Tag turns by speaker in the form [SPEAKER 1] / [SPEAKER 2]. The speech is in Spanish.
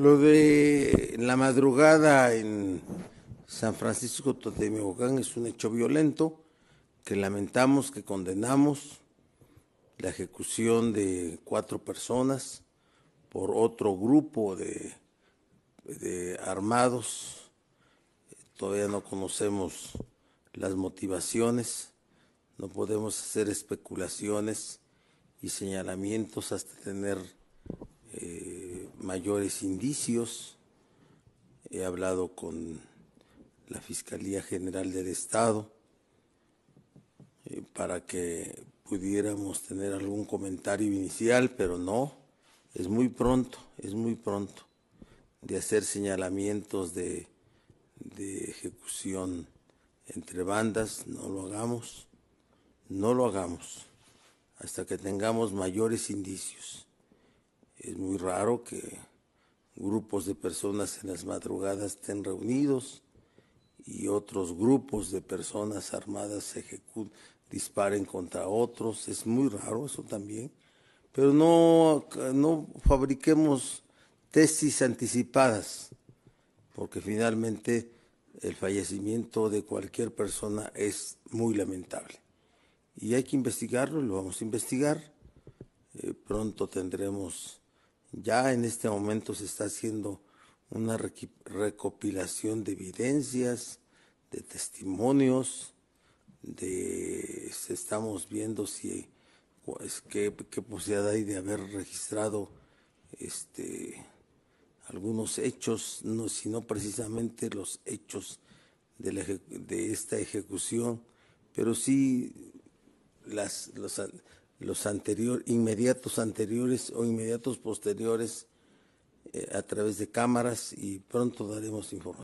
[SPEAKER 1] Lo de la madrugada en San Francisco Totemiocán es un hecho violento que lamentamos, que condenamos la ejecución de cuatro personas por otro grupo de, de armados. Todavía no conocemos las motivaciones, no podemos hacer especulaciones y señalamientos hasta tener mayores indicios. He hablado con la Fiscalía General del Estado eh, para que pudiéramos tener algún comentario inicial, pero no, es muy pronto, es muy pronto de hacer señalamientos de ejecución entre bandas, no lo hagamos, no lo hagamos hasta que tengamos mayores indicios. Es muy raro que grupos de personas en las madrugadas estén reunidos y otros grupos de personas armadas ejecuten, disparen contra otros. Es muy raro eso también. Pero no, no fabriquemos tesis anticipadas, porque finalmente el fallecimiento de cualquier persona es muy lamentable. Y hay que investigarlo, lo vamos a investigar. Eh, pronto tendremos ya en este momento se está haciendo una recopilación de evidencias, de testimonios, de estamos viendo si pues, qué, posibilidad hay de haber registrado este algunos hechos, no, sino precisamente los hechos de, la, de esta ejecución, pero sí las, los, los anteriores, inmediatos anteriores o inmediatos posteriores eh, a través de cámaras y pronto daremos información.